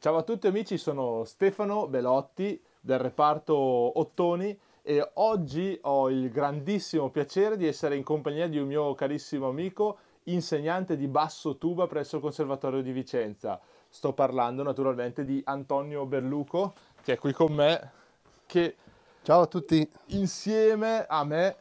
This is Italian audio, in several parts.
Ciao a tutti amici, sono Stefano Belotti del reparto Ottoni e oggi ho il grandissimo piacere di essere in compagnia di un mio carissimo amico, insegnante di basso tuba presso il Conservatorio di Vicenza. Sto parlando naturalmente di Antonio Berluco, che è qui con me, che Ciao a tutti. Insieme a me,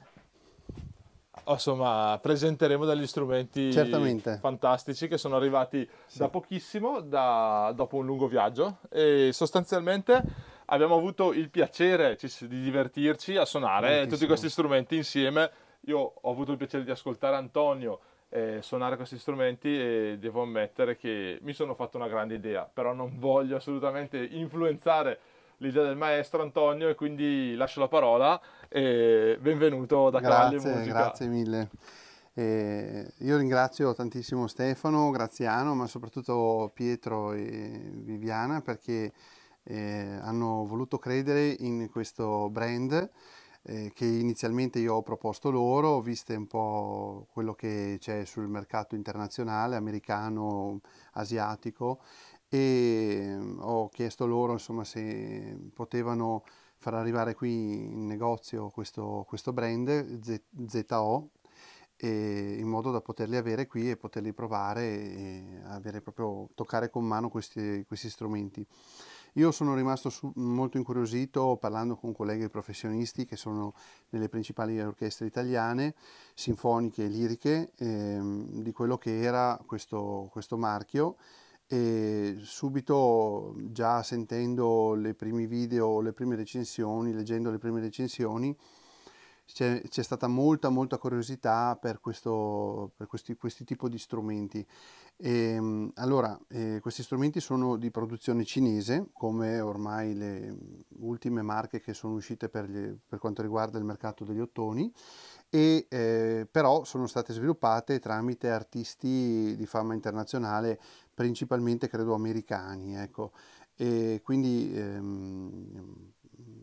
oh, insomma, presenteremo degli strumenti Certamente. fantastici che sono arrivati sì. da pochissimo, da, dopo un lungo viaggio. E sostanzialmente abbiamo avuto il piacere di divertirci a suonare Moltissimo. tutti questi strumenti insieme. Io ho avuto il piacere di ascoltare Antonio eh, suonare questi strumenti e devo ammettere che mi sono fatto una grande idea, però non voglio assolutamente influenzare l'idea del maestro Antonio e quindi lascio la parola e benvenuto da Grazie, Calle Grazie mille. Eh, io ringrazio tantissimo Stefano, Graziano, ma soprattutto Pietro e Viviana perché eh, hanno voluto credere in questo brand eh, che inizialmente io ho proposto loro, viste un po' quello che c'è sul mercato internazionale, americano, asiatico e ehm, ho chiesto loro insomma, se potevano far arrivare qui in negozio questo, questo brand Z, ZO in modo da poterli avere qui e poterli provare e avere proprio, toccare con mano questi, questi strumenti. Io sono rimasto su, molto incuriosito parlando con colleghi professionisti che sono nelle principali orchestre italiane, sinfoniche e liriche, ehm, di quello che era questo, questo marchio e subito già sentendo le primi video, le prime recensioni, leggendo le prime recensioni, c'è, c'è stata molta molta curiosità per, questo, per questi, questi tipi di strumenti. E, ehm, allora, eh, questi strumenti sono di produzione cinese, come ormai le ultime marche che sono uscite per, gli, per quanto riguarda il mercato degli ottoni, e, eh, però sono state sviluppate tramite artisti di fama internazionale, principalmente credo americani. Ecco. E quindi ehm,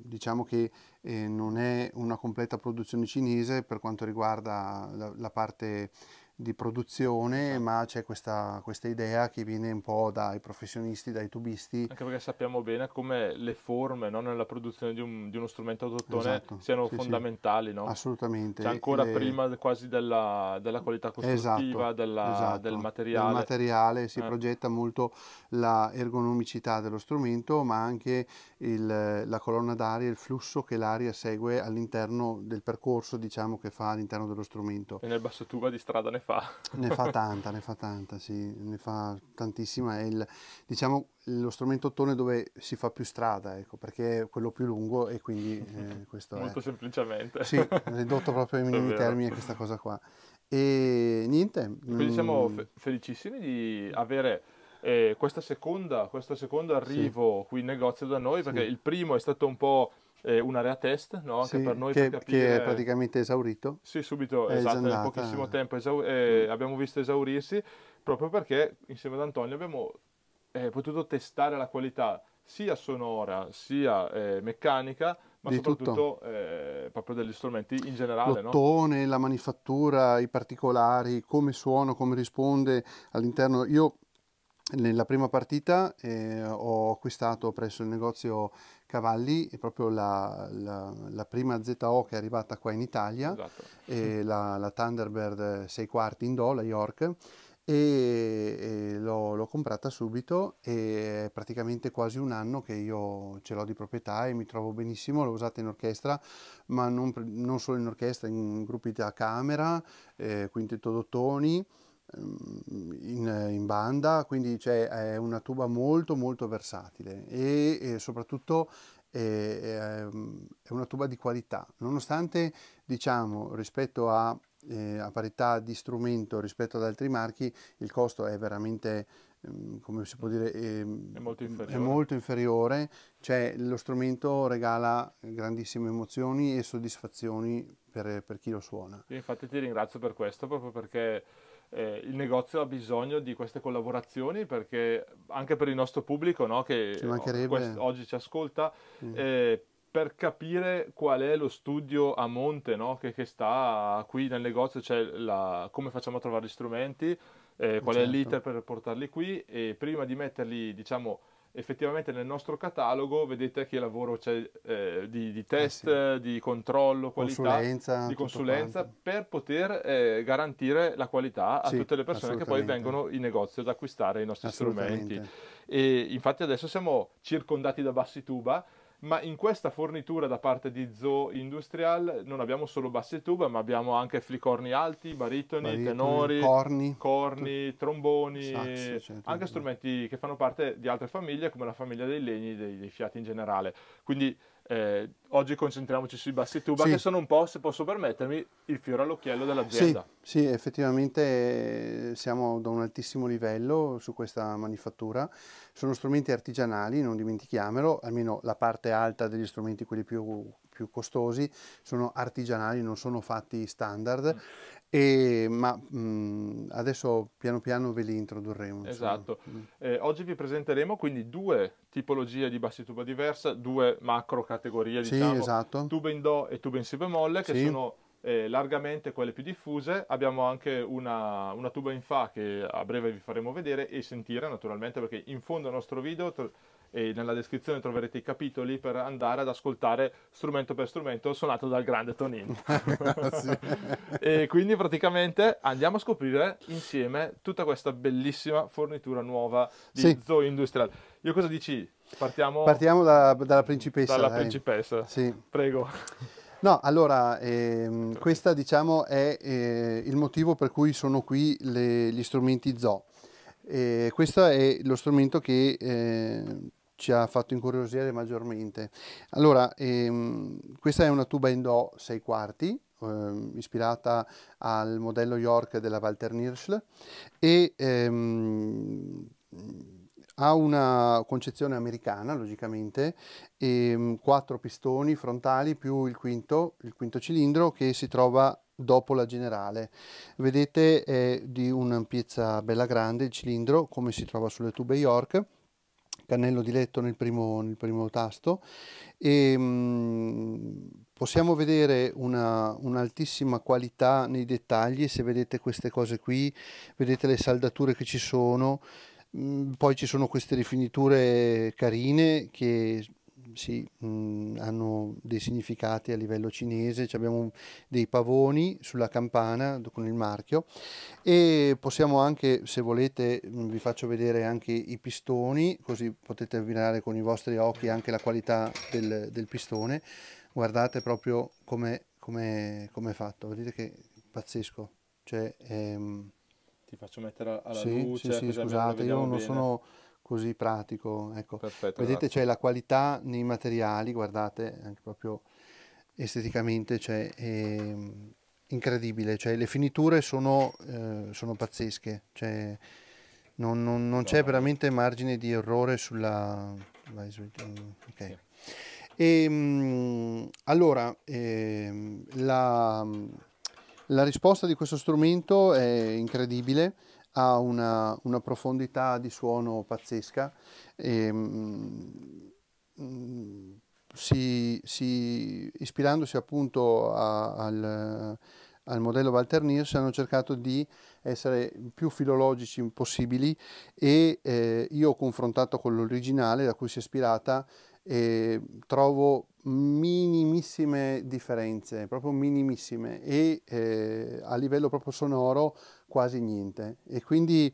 diciamo che eh, non è una completa produzione cinese per quanto riguarda la, la parte di produzione, ah. ma c'è questa, questa, idea che viene un po' dai professionisti, dai tubisti. Anche perché sappiamo bene come le forme no, nella produzione di, un, di, uno strumento autottone esatto, siano sì, fondamentali, sì. No? Assolutamente. C'è ancora le... prima quasi della, della qualità costruttiva, esatto, della, esatto. del materiale. Del materiale si eh. progetta molto la ergonomicità dello strumento, ma anche il, la colonna d'aria, il flusso che l'aria segue all'interno del percorso, diciamo, che fa all'interno dello strumento. E nel basso tuba di strada ne fa. ne fa tanta, ne fa tanta, sì, ne fa tantissima. È il, diciamo lo strumento ottone dove si fa più strada, ecco, perché è quello più lungo e quindi eh, questo Molto è... semplicemente. Sì, ridotto proprio ai minimi termini questa cosa qua. E niente. Quindi mm. siamo fe- felicissimi di avere eh, questa seconda, questo secondo arrivo sì. qui in negozio da noi, perché sì. il primo è stato un po' eh, un area test, no? Sì, per noi che, per capire... che è praticamente esaurito. Sì, subito, è esatto, in pochissimo tempo esau- eh, mm. abbiamo visto esaurirsi, proprio perché insieme ad Antonio abbiamo eh, potuto testare la qualità sia sonora sia eh, meccanica, ma Di soprattutto eh, proprio degli strumenti in generale. L'ottone, no? la manifattura, i particolari, come suono, come risponde all'interno. Io nella prima partita eh, ho acquistato presso il negozio cavalli è proprio la, la, la, prima ZO che è arrivata qua in Italia, esatto. la, la, Thunderbird 6 quarti in Do, la York, e, e l'ho, comprata subito e è praticamente quasi un anno che io ce l'ho di proprietà e mi trovo benissimo, l'ho usata in orchestra, ma non, non solo in orchestra, in gruppi da camera, eh, quintetto d'ottoni, in, in banda, quindi cioè, è una tuba molto molto versatile e, e soprattutto è, è, una tuba di qualità, nonostante diciamo rispetto a, eh, a parità di strumento rispetto ad altri marchi il costo è veramente mm, come si può dire, è, è, molto inferiore. È molto inferiore. Cioè, lo strumento regala grandissime emozioni e soddisfazioni per, per chi lo suona. Io infatti ti ringrazio per questo, proprio perché eh, il negozio ha bisogno di queste collaborazioni perché anche per il nostro pubblico no, che ci quest- oggi ci ascolta, mm. eh, per capire qual è lo studio a monte no, che, che, sta qui nel negozio, cioè la, come facciamo a trovare gli strumenti, eh, qual certo. è l'iter per portarli qui e prima di metterli diciamo effettivamente nel nostro catalogo vedete che lavoro c'è eh, di, di, eh, test, eh sì. di controllo, qualità, consulenza, di consulenza per poter eh, garantire la qualità a sì, tutte le persone che poi vengono in negozio ad acquistare i nostri strumenti. E infatti adesso siamo circondati da bassi tuba ma in questa fornitura da parte di Zoo Industrial non abbiamo solo basse tube, ma abbiamo anche flicorni alti, baritoni, baritoni tenori, corni, corni tromboni, saxi, cioè, anche strumenti che fanno parte di altre famiglie, come la famiglia dei legni, dei, dei fiati in generale. Quindi eh, oggi concentriamoci sui bassi tuba, sì. che sono un po', se posso permettermi, il fiore all'occhiello dell'azienda. Sì, sì, effettivamente eh, siamo da un altissimo livello su questa manifattura. Sono strumenti artigianali, non dimentichiamolo, almeno la parte alta degli strumenti, quelli più più costosi, sono artigianali, non sono fatti standard, mm. e, ma mh, mm, adesso piano piano ve li introdurremo. Esatto, mm. eh, oggi vi presenteremo quindi due tipologie di bassi tuba diversa, due macro categorie, sì, diciamo, esatto. tuba in Do e tuba in Si bemolle, che sì. sono eh, largamente quelle più diffuse. Abbiamo anche una, una, tuba in Fa che a breve vi faremo vedere e sentire naturalmente perché in fondo al nostro video e nella descrizione troverete i capitoli per andare ad ascoltare strumento per strumento suonato dal grande Tonino. e quindi praticamente andiamo a scoprire insieme tutta questa bellissima fornitura nuova di sì. Zoo Industrial. Io cosa dici? Partiamo, Partiamo da, dalla principessa. Dalla dai. principessa, sì. prego. No, allora, ehm, questo diciamo è eh, il motivo per cui sono qui le, gli strumenti Zoo. Eh, questo è lo strumento che eh, ci ha fatto incuriosire maggiormente. Allora, ehm, questa è una tuba in Do 6 quarti, ehm, ispirata al modello York della Walter Nirschl e ehm, ha una concezione americana, logicamente, ehm, quattro pistoni frontali più il quinto, il quinto cilindro che si trova dopo la generale. Vedete è di un'ampiezza bella grande il cilindro, come si trova sulle tube York, cannello di letto nel primo, nel primo tasto e ehm, mh, possiamo vedere una, un'altissima qualità nei dettagli se vedete queste cose qui vedete le saldature che ci sono mh, mm, poi ci sono queste rifiniture carine che sì, mh, mm, hanno dei significati a livello cinese, Ci abbiamo dei pavoni sulla campana con il marchio e possiamo anche, se volete, mm, vi faccio vedere anche i pistoni, così potete avvinare con i vostri occhi anche la qualità del, del pistone. Guardate proprio come com com è fatto, vedete che pazzesco. Cioè, ehm... Ti faccio mettere alla sì, luce. Sì, sì, scusate, io non bene. sono così pratico. Ecco. Perfetto, Vedete grazie. c'è la qualità nei materiali, guardate, anche proprio esteticamente c'è... È ehm, incredibile, cioè, le finiture sono, eh, sono pazzesche, cioè, non, non, non, c'è veramente margine di errore sulla... Mm, okay. E, ehm, allora, eh, la, la, risposta di questo strumento è incredibile, ha una, una profondità di suono pazzesca, e, ehm, mm, si, si, ispirandosi appunto a, al, al modello Walter Nils hanno cercato di essere più filologici possibili e eh, io ho confrontato con l'originale da cui si è ispirata e trovo minimissime differenze, proprio minimissime e eh, a livello proprio sonoro quasi niente e quindi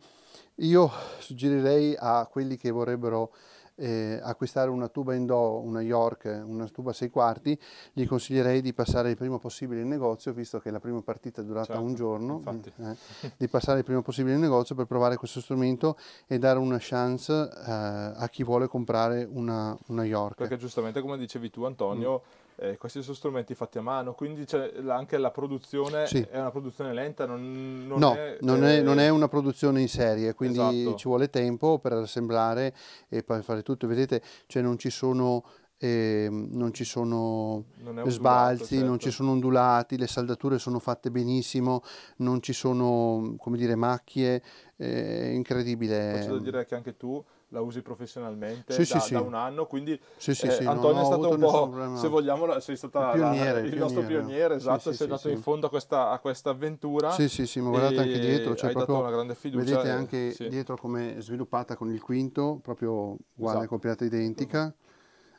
io suggerirei a quelli che vorrebbero eh, acquistare una tuba in do, una York, una tuba 6 quarti, gli consiglierei di passare il prima possibile in negozio, visto che la prima partita è durata certo, un giorno, eh, di passare il prima possibile in negozio per provare questo strumento e dare una chance eh, a chi vuole comprare una, una York. Perché giustamente come dicevi tu Antonio, mm. Eh, questi sono strumenti fatti a mano, quindi anche la produzione sì. è una produzione lenta, non, non no, è, non, eh... è, non, è, una produzione in serie, quindi esatto. ci vuole tempo per assemblare e poi fare tutto, vedete, cioè non ci sono, eh, non ci sono non sbalzi, certo. non ci certo. sono ondulati, le saldature sono fatte benissimo, non ci sono, come dire, macchie, eh, incredibile. Faccio dire che anche tu la usi professionalmente sì, da, sì, da, un anno, quindi sì, eh, Antonio è stato un po', se vogliamo, sei stata il, pioniere, la, il, il nostro pioniere, esatto, sei andato in fondo a questa, a questa, avventura. Sì, sì, sì, ma guardate anche dietro, c'è proprio, una grande fiducia. Vedete anche dietro come è sviluppata con il quinto, proprio uguale, esatto. copiata identica. Mm-hmm.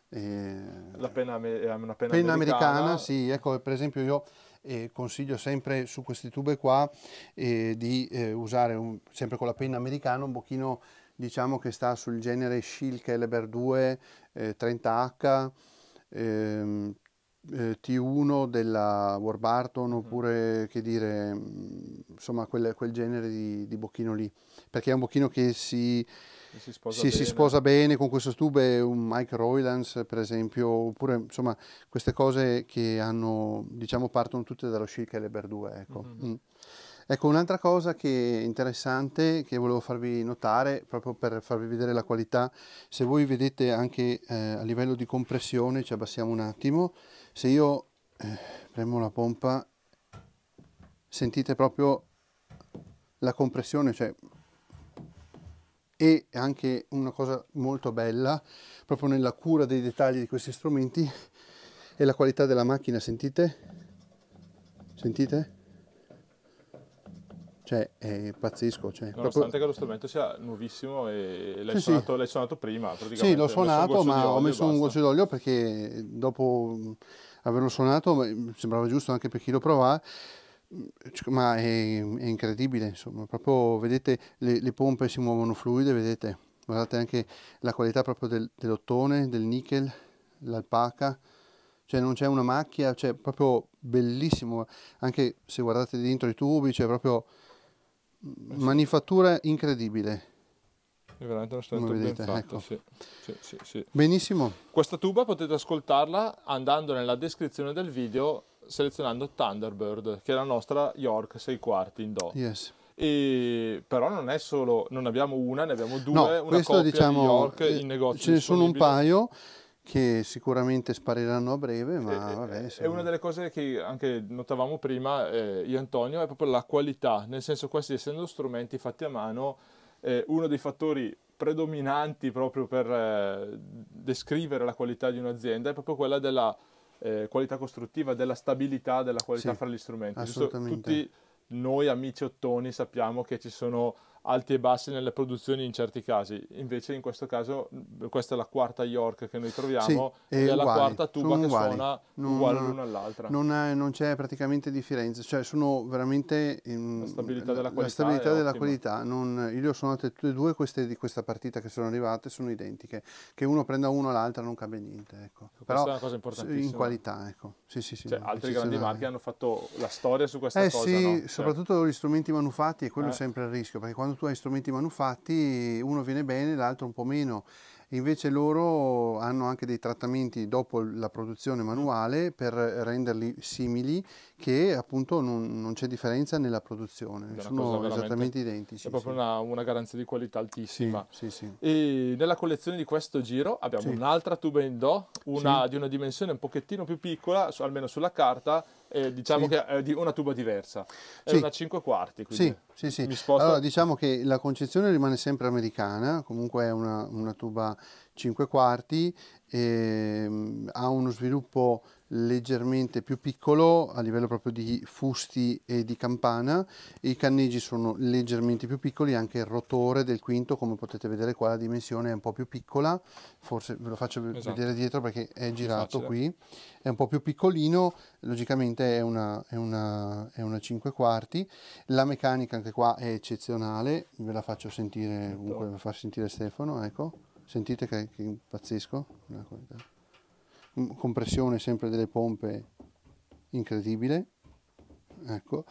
E... La pena, una penna, pena americana. americana, sì, ecco, per esempio io... Eh, consiglio sempre su queste tube qua eh, di eh, usare un, sempre con la penna americana un pochino diciamo che sta sul genere Shield LBR2 eh, 30H, ehm, eh, T1 della Warburton mm-hmm. oppure che dire mm, insomma quel, quel genere di, di, bocchino lì perché è un bocchino che si, si, sposa, si, bene. si sposa, bene. con questo tube un Mike Roylance per esempio oppure insomma queste cose che hanno diciamo partono tutte dallo Shield LBR2 ecco mm-hmm. mm -hmm. mm. Ecco, un'altra cosa che è interessante che volevo farvi notare, proprio per farvi vedere la qualità, se voi vedete anche eh, a livello di compressione, ci abbassiamo un attimo, se io eh, premo la pompa, sentite proprio la compressione, cioè e anche una cosa molto bella, proprio nella cura dei dettagli di questi strumenti, è la qualità della macchina, sentite? Sentite? Cioè, è eh, pazzesco. Cioè, Nonostante proprio... che lo strumento sia nuovissimo e l'hai, sì, suonato, sì. l'hai suonato, prima, praticamente. Sì, l'ho suonato, ma ho messo un goccio d'olio perché dopo mm, averlo suonato mm, sembrava giusto anche per chi lo provava mm, ma è, è, incredibile, insomma, proprio vedete le, le, pompe si muovono fluide, vedete, guardate anche la qualità proprio del, dell'ottone, del nickel, l'alpaca, cioè non c'è una macchia, cioè proprio bellissimo, anche se guardate dentro i tubi, c'è cioè proprio manifattura incredibile. È veramente uno strumento vedete, ben fatto. Ecco. Sì, sì, sì, Benissimo. Questa tuba potete ascoltarla andando nella descrizione del video selezionando Thunderbird, che è la nostra York 6 quarti in Do. Yes. E, però non è solo, non abbiamo una, ne abbiamo due, no, una questo, diciamo, di York in negozio. Eh, ce ne sono un paio che sicuramente spariranno a breve, ma e, eh, eh, vabbè, eh, È una delle cose che anche notavamo prima, eh, io Antonio, è proprio la qualità, nel senso questi essendo strumenti fatti a mano, eh, uno dei fattori predominanti proprio per eh, descrivere la qualità di un'azienda è proprio quella della eh, qualità costruttiva, della stabilità della qualità sì, fra gli strumenti. Giusto? Tutti noi amici ottoni sappiamo che ci sono alti e bassi nelle produzioni in certi casi, invece in questo caso questa è la quarta York che noi troviamo sì, e è la quarta tuba che uguali. suona non, uguale l'una all'altra. Non, non, c'è praticamente differenza, cioè sono veramente... In, la stabilità della qualità. La stabilità della qualità, non, io le ho suonate tutte e due queste di questa partita che sono arrivate, sono identiche, che uno prenda uno l'altra non cambia niente, ecco. Però è una cosa importantissima. In qualità, ecco. Sì, sì, sì, cioè, altri grandi marchi hanno fatto la storia su questa eh, cosa, sì, no? soprattutto cioè. gli strumenti manufatti e quello eh. sempre il rischio, perché quando tu hai strumenti manufatti uno viene bene, l'altro un po' meno. Invece loro hanno anche dei trattamenti dopo la produzione manuale per renderli simili che appunto non, non c'è differenza nella produzione, sono esattamente identici. È proprio sì. una, una, garanzia di qualità altissima. Sì, sì, e nella collezione di questo giro abbiamo un'altra tuba in do, una, di una dimensione un pochettino più piccola, almeno sulla carta, eh, diciamo sì. che è eh, di una tuba diversa, è sì. una 5 quarti. Sì, sì, sì. Sposto... Allora, diciamo che la concezione rimane sempre americana, comunque è una, una tuba 5 quarti, ehm, ha uno sviluppo leggermente più piccolo a livello proprio di fusti e di campana i canneggi sono leggermente più piccoli anche il rotore del quinto come potete vedere qua la dimensione è un po' più piccola forse ve lo faccio esatto. vedere dietro perché è girato Facile. qui è un po' più piccolino logicamente è una, è, una, è una 5 quarti la meccanica anche qua è eccezionale ve la faccio sentire comunque far sentire Stefano ecco sentite che, che pazzesco compressione sempre delle pompe incredibile. Ecco,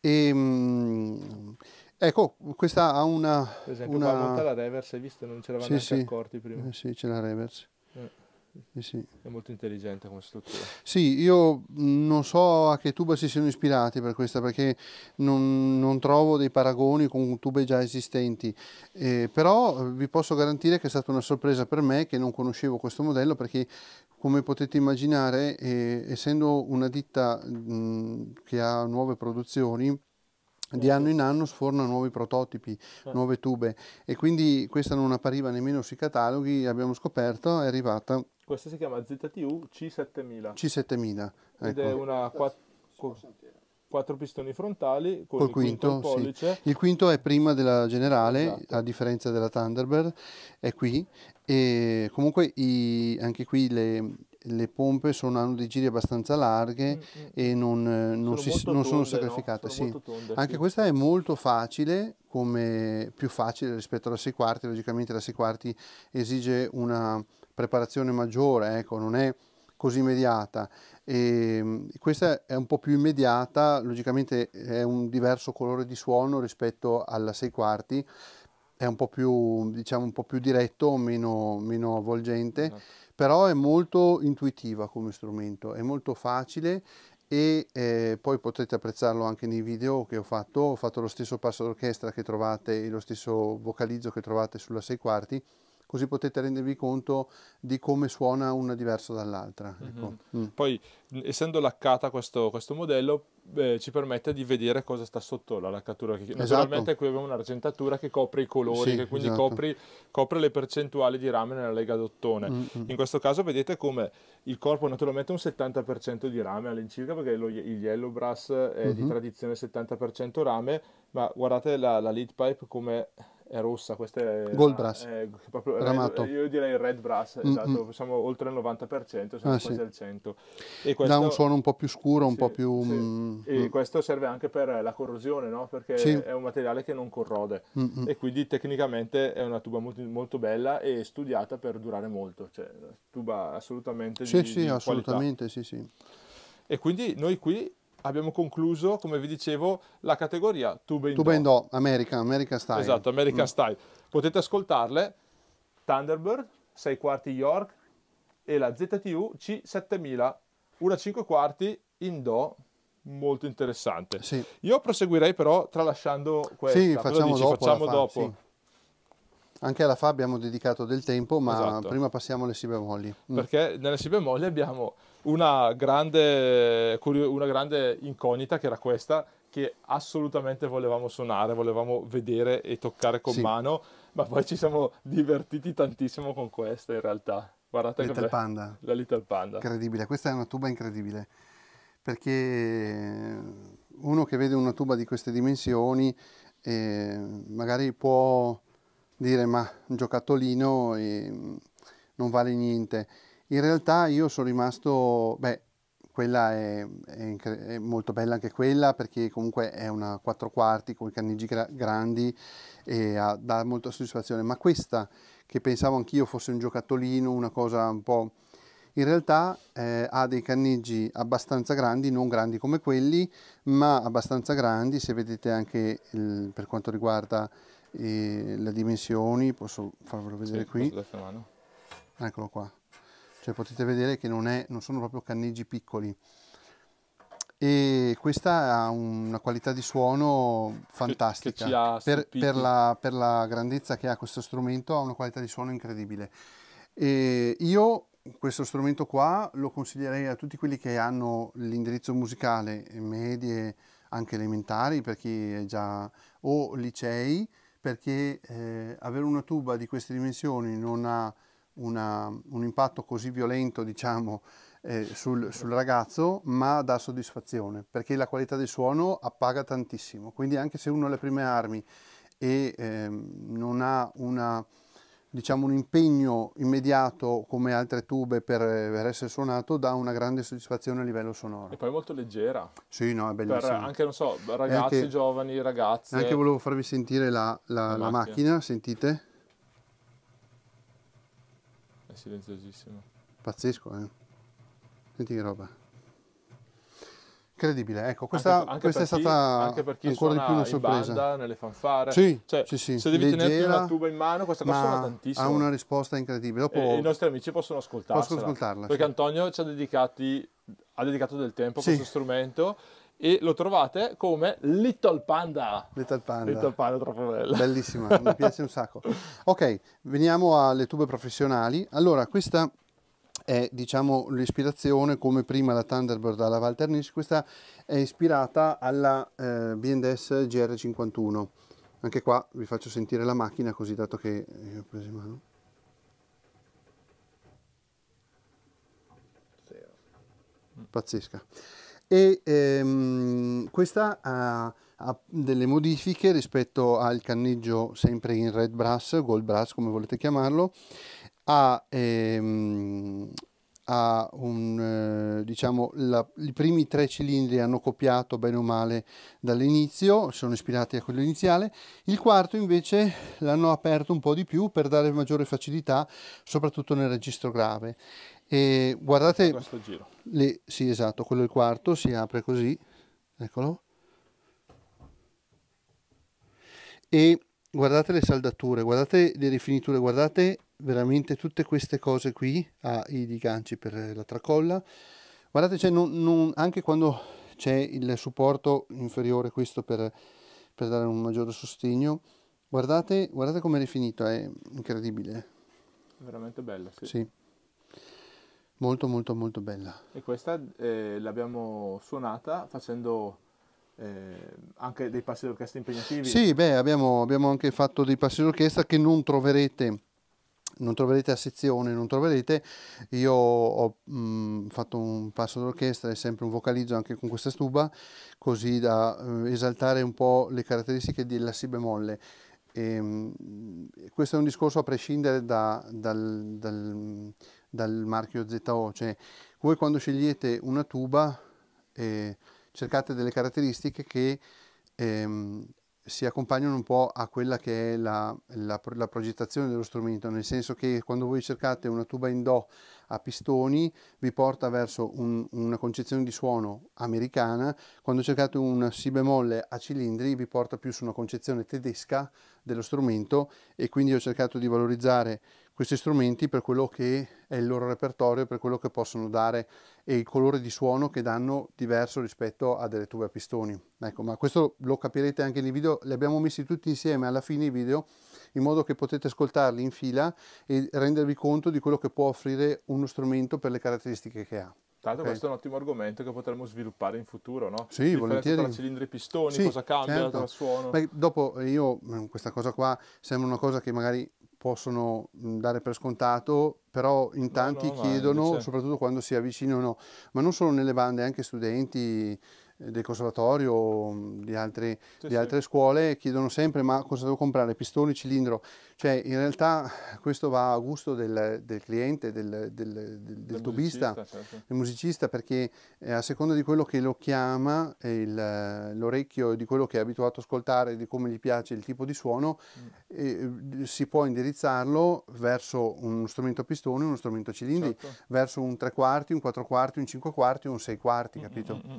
e, ehm, ecco questa ha una... Per esempio una... qua monta la reverse, hai visto? Non ce l'avamo sì, neanche sì. accorti prima. Eh, sì, c'è la reverse. Eh. Eh, sì. È molto intelligente come struttura. Sì, io non so a che tuba si siano ispirati per questa, perché non, non trovo dei paragoni con tube già esistenti, eh, però vi posso garantire che è stata una sorpresa per me che non conoscevo questo modello, perché come potete immaginare, eh, essendo una ditta mh, che ha nuove produzioni, di anno in anno sforna nuovi prototipi, certo. nuove tube e quindi questa non appariva nemmeno sui cataloghi, abbiamo scoperto, è arrivata. Questa si chiama ZTU C7000. C7000. Ecco. Ed è ecco. una 4 quattro pistoni frontali con Col il quinto, quinto pollice. Sì. Il quinto è prima della generale, esatto. a differenza della Thunderbird, è qui. E comunque i, anche qui le, le pompe sono, hanno dei giri abbastanza larghe mm-hmm. e mm. non, eh, non, sono, si, non tonde, sono sacrificate. No? Sono sì. tonde, Anche sì. questa è molto facile, come più facile rispetto alla 6 quarti. Logicamente la 6 quarti esige una preparazione maggiore, ecco, non è così immediata. E ehm, questa è un po' più immediata, logicamente è un diverso colore di suono rispetto alla 6 quarti, è un po' più, diciamo, un po più diretto, meno, meno avvolgente, esatto. però è molto intuitiva come strumento, è molto facile e eh, poi potete apprezzarlo anche nei video che ho fatto, ho fatto lo stesso passo d'orchestra che trovate e lo stesso vocalizzo che trovate sulla 6 quarti, così potete rendervi conto di come suona una diversa dall'altra. Mhm. Ecco. Mm-hmm. Mm. Poi, essendo laccata questo, questo modello, eh, ci permette di vedere cosa sta sotto la laccatura. Esatto. Naturalmente qui abbiamo un'argentatura che copre i colori, sì, che quindi esatto. copre, copre le percentuali di rame nella lega d'ottone. Mm-hmm. In questo caso vedete come il corpo naturalmente è un 70% di rame all'incirca, perché lo, il yellow brass è mm-hmm. di mhm. tradizione 70% rame, ma guardate la, la lead pipe come è rossa, questa è Gold Brass. È proprio, Ramato. Io direi Red Brass, mm-hmm. siamo oltre il 90%, siamo ah, quasi sì. al 100%. E questo, Dà un suono un po' più scuro, un sì, po' più... Sì. Mm. E mm. questo serve anche per la corrosione, no? perché è un materiale che non corrode mm-hmm. e quindi tecnicamente è una tuba molto, molto, bella e studiata per durare molto, cioè tuba assolutamente sì, di, sì, di assolutamente, qualità. sì, sì. E quindi noi qui abbiamo concluso, come vi dicevo, la categoria Tube in Tube Do. In America, America Style. Esatto, America mm. Style. Potete ascoltarle Thunderbird, 6 quarti York e la ZTU C7000, una 5 quarti in Do molto interessante. Sì. Io proseguirei però tralasciando questa. Sì, facciamo dopo. Facciamo dopo. Sì. Anche alla fa abbiamo dedicato del tempo, ma esatto. prima passiamo alle si bemolle. Mm. Perché nelle si bemolle abbiamo una grande, una grande incognita che era questa, che assolutamente volevamo suonare, volevamo vedere e toccare con sì. mano, ma poi ci siamo divertiti tantissimo con questa in realtà. Guardate Little che Panda. La Little Panda. Incredibile, questa è una tuba incredibile, perché eh, uno che vede una tuba di queste dimensioni eh, magari può dire ma un giocattolino mm, non vale niente. In realtà io sono rimasto, beh, quella è, è, è, molto bella anche quella perché comunque è una 4 quarti con i cannigi gra grandi e ha, dà molta soddisfazione, ma questa che pensavo anch'io fosse un giocattolino, una cosa un po'... In realtà eh, ha dei canneggi abbastanza grandi, non grandi come quelli, ma abbastanza grandi, se vedete anche il, per quanto riguarda e le dimensioni, posso farvelo vedere sì, qui. Eccolo qua. Cioè potete vedere che non, è, non sono proprio canneggi piccoli. E questa ha una qualità di suono fantastica. Che, che per, per, la, per, la, grandezza che ha questo strumento ha una qualità di suono incredibile. E io questo strumento qua lo consiglierei a tutti quelli che hanno l'indirizzo musicale medie, anche elementari, per chi è già o licei, perché eh, avere una tuba di queste dimensioni non ha una, un impatto così violento diciamo, eh, sul, sul, ragazzo, ma dà soddisfazione, perché la qualità del suono appaga tantissimo. Quindi anche se uno ha le prime armi e eh, non ha una diciamo, un impegno immediato come altre tube per, per, essere suonato dà una grande soddisfazione a livello sonoro. E poi molto leggera. Sì, no, è bellissima. Per anche, non so, ragazzi, anche, giovani, ragazze. Anche volevo farvi sentire la, la, la, la macchina. macchina, sentite. È silenziosissimo. Pazzesco, eh. Senti che roba. Incredibile, ecco, questa, anche, anche questa è chi, stata ancora di più una sorpresa. Banda, nelle fanfare, sì, cioè, sì, sì. se devi Leggera, tenerti una tuba in mano, questa cosa suona tantissimo. Ha una risposta incredibile. Dopo e, I nostri amici possono ascoltarla. Possono ascoltarla. Perché sì. Antonio ci ha, dedicati, ha dedicato del tempo a sì. questo strumento e lo trovate come Little Panda. Little Panda. Little Panda, troppo bella. Bellissima, mi piace un sacco. Ok, veniamo alle tube professionali. Allora, questa è diciamo, l'ispirazione, come prima la Thunderbird alla Walter Nisch, questa è ispirata alla eh, BNDS GR51. Anche qua vi faccio sentire la macchina così dato che eh, ho preso in mano. Pazzesca. E ehm, questa ha, ha, delle modifiche rispetto al canneggio sempre in red brass, gold brass come volete chiamarlo, ha, ehm, ha un, eh, diciamo, la, i primi tre cilindri hanno copiato bene o male dall'inizio, sono ispirati a quello iniziale, il quarto invece l'hanno aperto un po' di più per dare maggiore facilità, soprattutto nel registro grave. E guardate, questo giro. Le, sì esatto, quello è il quarto, si apre così, eccolo, e guardate le saldature, guardate le rifiniture, guardate veramente tutte queste cose qui ha ah, ganci per la tracolla guardate cioè, non, non, anche quando c'è il supporto inferiore questo per, per dare un maggiore sostegno guardate, guardate come è rifinito è incredibile veramente bella sì. sì. molto molto molto bella e questa eh, l'abbiamo suonata facendo eh, anche dei passi d'orchestra impegnativi sì beh abbiamo, abbiamo anche fatto dei passi d'orchestra che non troverete non troverete a sezione, non troverete, io ho mh, mm, fatto un passo d'orchestra e sempre un vocalizzo anche con questa stuba, così da eh, esaltare un po' le caratteristiche della si bemolle. E, ehm, mh, questo è un discorso a prescindere da, dal, dal, dal, marchio ZO, cioè voi quando scegliete una tuba eh, cercate delle caratteristiche che ehm, si accompagnano un po' a quella che è la, la, la, progettazione dello strumento, nel senso che quando voi cercate una tuba in Do a pistoni vi porta verso un, una concezione di suono americana, quando cercate una Si bemolle a cilindri vi porta più su una concezione tedesca dello strumento e quindi ho cercato di valorizzare questi strumenti per quello che è il loro repertorio, per quello che possono dare e il colore di suono che danno diverso rispetto a delle tube a pistoni. Ecco, ma questo lo capirete anche nei video, li abbiamo messi tutti insieme alla fine i video in modo che potete ascoltarli in fila e rendervi conto di quello che può offrire uno strumento per le caratteristiche che ha. Tanto okay. questo è un ottimo argomento che potremmo sviluppare in futuro, no? Sì, Differenza volentieri. Tra cilindri e pistoni, sì, cosa cambia certo. tra suono. Beh, dopo io, mm, questa cosa qua sembra una cosa che magari possono mm, dare per scontato, però in tanti no, no, chiedono, soprattutto quando si avvicinano, ma non solo nelle bande, anche studenti, eh, del conservatorio o mm, di, altri, sì, di sì. altre scuole chiedono sempre ma cosa devo comprare, pistoni, cilindro, cioè in realtà questo va a gusto del, del cliente, del, del, del tubista, certo. del musicista perché eh, a seconda di quello che lo chiama, l'orecchio di quello che è abituato ad ascoltare, di come gli piace il tipo di suono, mm. eh, si può indirizzarlo verso uno strumento a pistone, uno strumento a cilindri, certo. verso un tre quarti, un quattro quarti, un cinque quarti, un sei quarti, capito? Mm, mm, mm, mm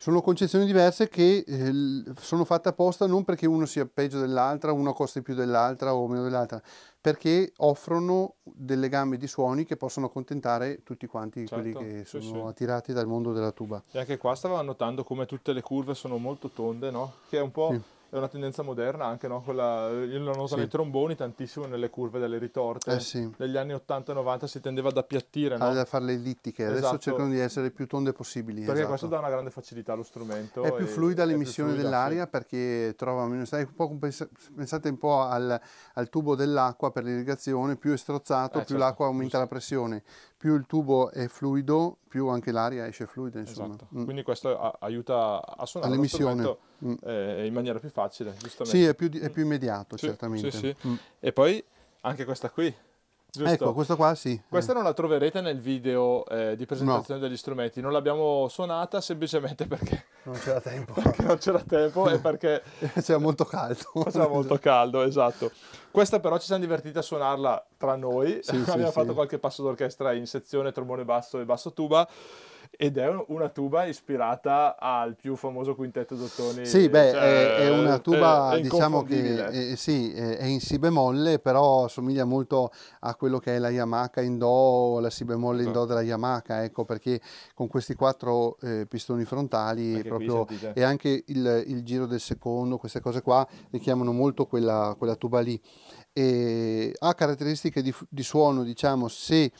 sono concezioni diverse che eh, sono fatte apposta non perché uno sia peggio dell'altra, uno costi più dell'altra o meno dell'altra, perché offrono delle gambe di suoni che possono accontentare tutti quanti certo, quelli che sì, sono sì. attirati dal mondo della tuba. E anche qua stavo notando come tutte le curve sono molto tonde, no? Che è un po'... Sì è una tendenza moderna anche, no? Quella, io non usano sì. i tromboni tantissimo nelle curve delle ritorte. Eh sì. Negli anni 80 90 si tendeva ad appiattire, no? fare le ellittiche, esatto. adesso cercano di essere più tonde possibili. Perché esatto. questo dà una grande facilità allo strumento. È più fluida l'emissione fluida, dell'aria sì. perché trova meno... Pensate un po' al, al, tubo dell'acqua per l'irrigazione, più è strozzato, eh, più certo. l'acqua aumenta Giusto. la pressione. Più il tubo è fluido, più anche l'aria esce fluida, insomma. Esatto. Mm. Quindi questo a- aiuta a suonare All'emissione. lo strumento Mm. eh, in maniera più facile, giustamente. Sì, è più, è mm. più immediato, sì, certamente. Sì, sì. Mm. E poi anche questa qui. Giusto? Ecco, questa qua sì. Questa eh. non la troverete nel video eh, di presentazione no. degli strumenti, non l'abbiamo suonata semplicemente perché... Non c'era tempo. perché non c'era tempo e perché... C'era molto caldo. C'era molto caldo, esatto. Questa però ci siamo divertiti a suonarla tra noi, sì, abbiamo sì, fatto sì. qualche passo d'orchestra in sezione trombone basso e basso tuba ed è una tuba ispirata al più famoso quintetto d'ottoni. Sì, beh, cioè, è, è, una eh, tuba, è, diciamo che è, sì, è in si bemolle, però somiglia molto a quello che è la Yamaha in do o la si bemolle in do esatto. della Yamaha, ecco, perché con questi quattro eh, pistoni frontali anche proprio, e anche il, il, giro del secondo, queste cose qua richiamano molto quella, quella tuba lì. E ha caratteristiche di, di suono, diciamo, se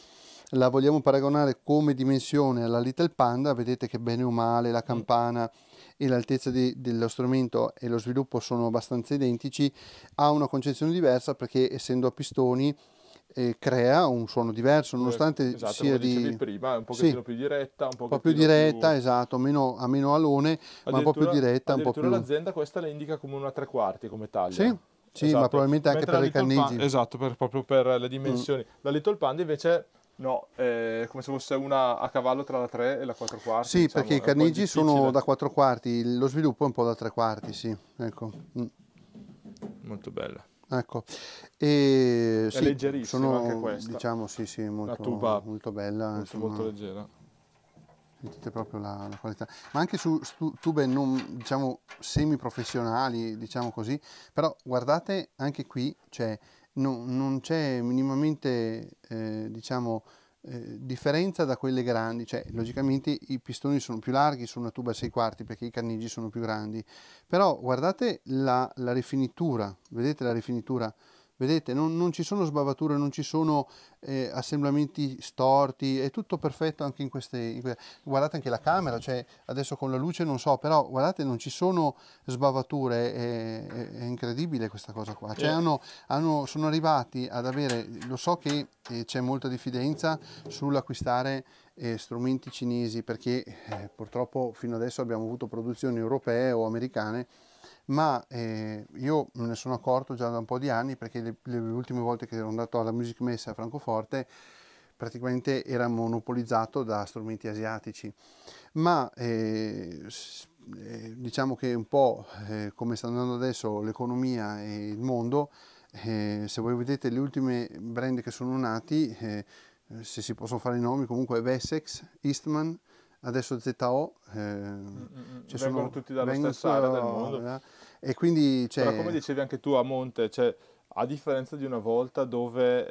la vogliamo paragonare come dimensione alla Little Panda, vedete che bene o male la mm. campana e l'altezza di, dello strumento e lo sviluppo sono abbastanza identici, ha una concezione diversa perché essendo a pistoni eh, crea un suono diverso, eh, nonostante esatto, sia di... prima, un pochettino sì, più diretta, un, po' più diretta, più... esatto, meno, a meno alone, ma un po' più diretta. Un po' più... l'azienda questa la indica come una tre quarti come taglia. Sì. Sì, esatto. ma probabilmente anche Mentre per i canneggi. Pan, esatto, per, proprio per le dimensioni. Mm. La Little Panda invece No, eh, come se fosse una a cavallo tra la 3 e la 4 quarti. Sì, diciamo. perché i carnigi sono da 4 quarti, lo sviluppo è un po' da 3 quarti, sì. Ecco. Mm. Molto bella. Ecco. E, è sì, leggerissima sono, anche questa. Diciamo, sì, sì, molto, tuba, molto bella. Molto, insomma. molto leggera. Sentite proprio la, la, qualità. Ma anche su, su tube non, diciamo, semi-professionali, diciamo così. Però guardate anche qui, c'è... Cioè, no, non c'è minimamente eh, diciamo, eh, differenza da quelle grandi, cioè logicamente i pistoni sono più larghi su una tuba 6 quarti perché i cannigi sono più grandi, però guardate la, la rifinitura, vedete la rifinitura Vedete, non, non, ci sono sbavature, non ci sono eh, assemblamenti storti, è tutto perfetto anche in queste, in queste... guardate anche la camera, cioè adesso con la luce non so, però guardate non ci sono sbavature, è, è, è incredibile questa cosa qua. Cioè, eh. hanno, hanno, sono arrivati ad avere, lo so che eh, c'è molta diffidenza sull'acquistare eh, strumenti cinesi perché eh, purtroppo fino adesso abbiamo avuto produzioni europee o americane ma eh, io me ne sono accorto già da un po' di anni perché le, le ultime volte che ero andato alla Music Messa a Francoforte praticamente era monopolizzato da strumenti asiatici, ma eh, eh, diciamo che un po' eh, come sta andando adesso l'economia e il mondo, eh, se voi vedete le ultime brand che sono nati, eh, se si possono fare i nomi, comunque Vessex, Eastman, adesso ZO, eh, mm, mm, mm. ci cioè vengono sono, tutti dalla stessa area del mondo. Eh, e quindi... Cioè, Però come dicevi anche tu a monte, cioè, a differenza di una volta dove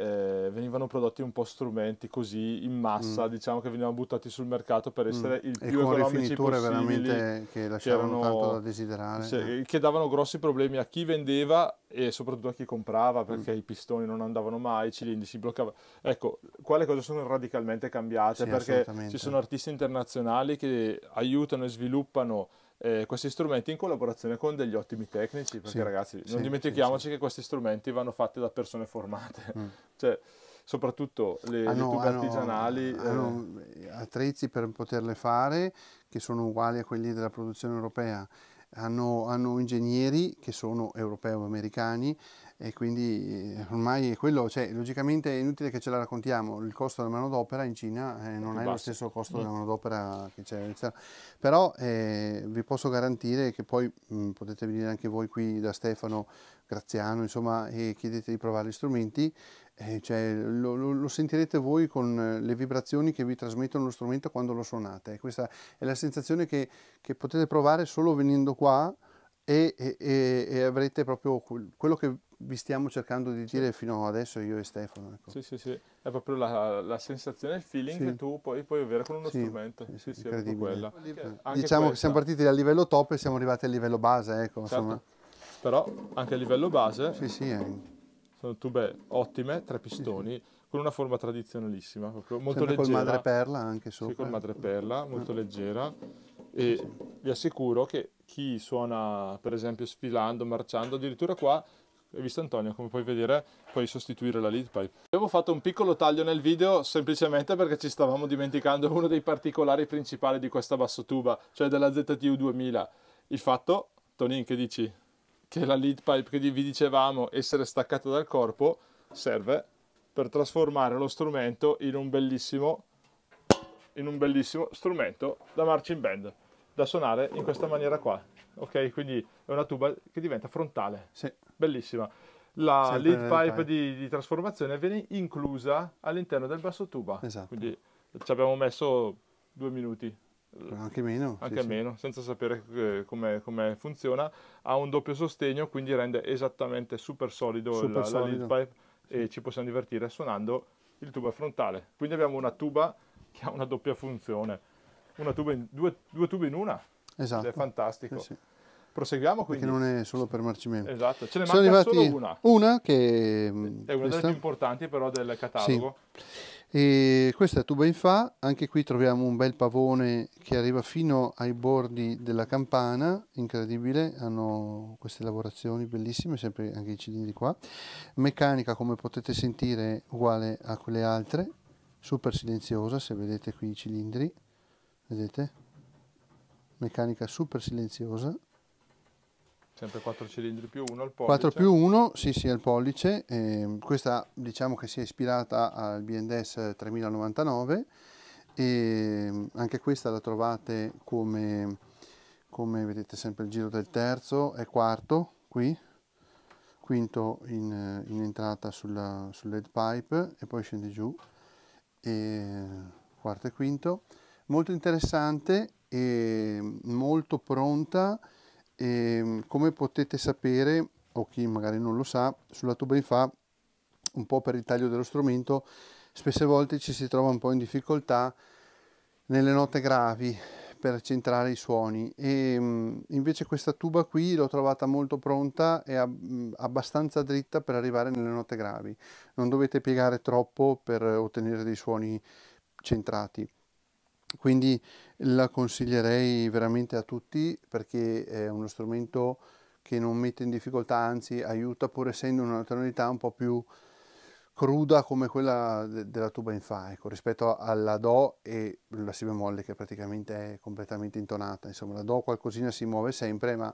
eh, venivano prodotti un po' strumenti così in massa, mm. diciamo che venivano buttati sul mercato per mm. essere mm. il più e con economici veramente che lasciavano che erano, tanto da desiderare. Cioè, eh. Che davano grossi problemi a chi vendeva e soprattutto a chi comprava perché mm. i pistoni non andavano mai, i cilindri si bloccavano. Ecco, quale le cose sono radicalmente cambiate sì, perché ci sono artisti internazionali che aiutano e sviluppano eh, questi strumenti in collaborazione con degli ottimi tecnici, perché sì, ragazzi sì, non dimentichiamoci sì, che questi strumenti vanno fatti da persone formate, mm. cioè soprattutto le, ah, no, le ah artigianali. Hanno ah eh, attrezzi per poterle fare che sono uguali a quelli della produzione europea. Hanno, hanno, ingegneri che sono europei o americani e quindi eh, ormai è quello, cioè, logicamente è inutile che ce la raccontiamo, il costo della manodopera in Cina eh, non è, è lo stesso costo mm. della manodopera che c'è in Italia, però eh, vi posso garantire che poi mh, mm, potete venire anche voi qui da Stefano Graziano, insomma, e chiedete di provare gli strumenti, eh, cioè, lo, lo, lo, sentirete voi con eh, le vibrazioni che vi trasmettono lo strumento quando lo suonate, questa è la sensazione che, che potete provare solo venendo qua, e, e, e, avrete proprio quello che vi stiamo cercando di dire fino adesso io e Stefano. Ecco. Sì, sì, sì, è proprio la, la sensazione, il feeling sì. che tu puoi, puoi, avere con uno sì, strumento. Sì, sì, è proprio quella. Anche diciamo questa. che siamo partiti dal livello top e siamo arrivati al livello base, ecco, certo. Però anche a livello base sì, sì, sono tube ottime, tre pistoni, con una forma tradizionalissima, proprio molto Sempre leggera. Col madreperla anche sopra. Sì, col madreperla, molto ah. leggera. E vi assicuro che chi suona, per esempio, sfilando, marciando, addirittura qua e visto Antonio come puoi vedere puoi sostituire la lead pipe avevo fatto un piccolo taglio nel video semplicemente perché ci stavamo dimenticando uno dei particolari principali di questa bassotuba cioè della ZTU 2000 il fatto Tonin che dici che la lead pipe che vi dicevamo essere staccata dal corpo serve per trasformare lo strumento in un bellissimo in un bellissimo strumento da marching band da suonare in questa maniera qua ok quindi è una tuba che diventa frontale sì bellissima. La Sempre lead pipe di, di, trasformazione viene inclusa all'interno del basso tuba. Esatto. Quindi eh, ci abbiamo messo due minuti. Anche meno. Anche sì, meno, sì. senza sapere eh, come funziona. Ha un doppio sostegno, quindi rende esattamente super solido super la, solido. la lead pipe sì. e ci possiamo divertire suonando il tuba frontale. Quindi abbiamo una tuba che ha una doppia funzione. Una tuba in, due, due tube in una. Esatto. Ed è esatto. fantastico. Eh sì. Proseguiamo quindi. Perché non è solo per Marcimento. Esatto, ce ne Sono manca solo una. Una che... È una mm, questa. delle più importanti però del catalogo. Sì. E questa è Tuba in Fa, anche qui troviamo un bel pavone che arriva fino ai bordi della campana, incredibile, hanno queste lavorazioni bellissime, sempre anche i cilindri qua. Meccanica come potete sentire uguale a quelle altre, super silenziosa se vedete qui i cilindri, vedete? Meccanica super silenziosa. Sempre 4 cilindri più 1 al pollice. 4 più 1, sì sì, al pollice. Eh, questa diciamo che si è ispirata al BNDS 3099 e anche questa la trovate come, come vedete sempre il giro del terzo e quarto qui, quinto in, in entrata sulla, sull'head pipe e poi scende giù e quarto e quinto. Molto interessante e molto pronta e, ehm, come potete sapere, o chi magari non lo sa, sulla tuba in fa, un po' per il taglio dello strumento, spesse volte ci si trova un po' in difficoltà nelle note gravi per centrare i suoni e ehm, invece questa tuba qui l'ho trovata molto pronta e abbastanza dritta per arrivare nelle note gravi non dovete piegare troppo per ottenere dei suoni centrati quindi la consiglierei veramente a tutti perché è uno strumento che non mette in difficoltà, anzi aiuta pur essendo una tonalità un po' più cruda come quella de della tuba in fa, ecco, rispetto alla Do e la Si bemolle che praticamente è completamente intonata, insomma la Do qualcosina si muove sempre ma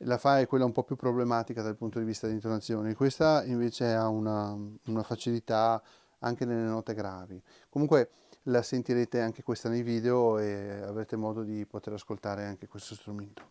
la Fa è quella un po' più problematica dal punto di vista dell'intonazione, questa invece ha una, una facilità anche nelle note gravi. Comunque la sentirete anche questa nei video e avrete modo di poter ascoltare anche questo strumento.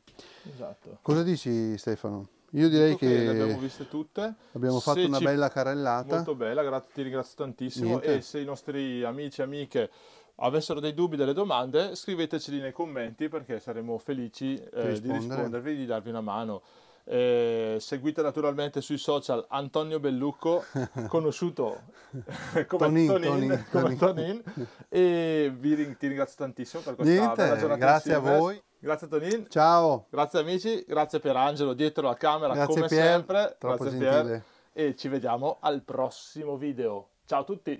Esatto. Cosa dici Stefano? Io direi Tutto che le abbiamo viste tutte. Abbiamo fatto se una ci... bella carrellata. Molto bella, grazie, ti ringrazio tantissimo. Niente. E se i nostri amici e amiche avessero dei dubbi, delle domande, scriveteceli nei commenti perché saremo felici eh, di rispondervi, di darvi una mano. Eh, seguite naturalmente sui social Antonio Bellucco, conosciuto come Tonin, Tonin, Tonin, Tonin. e vi, ti ringrazio tantissimo per questa Niente, bella giornata grazie a voi grazie Tonin ciao grazie amici grazie per Angelo dietro la camera grazie come Pier, sempre grazie gentile. Pier e ci vediamo al prossimo video ciao a tutti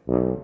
Mm-hmm.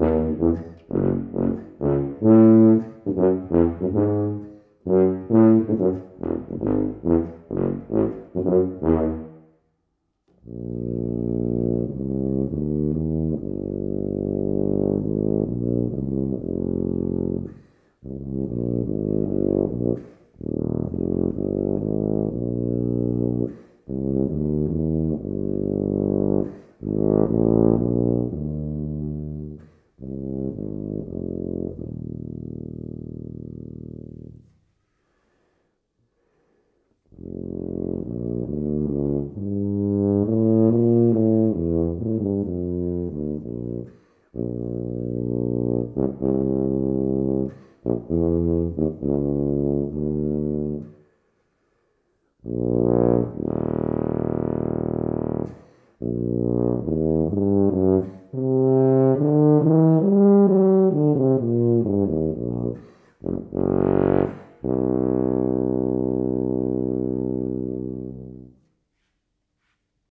Thank you.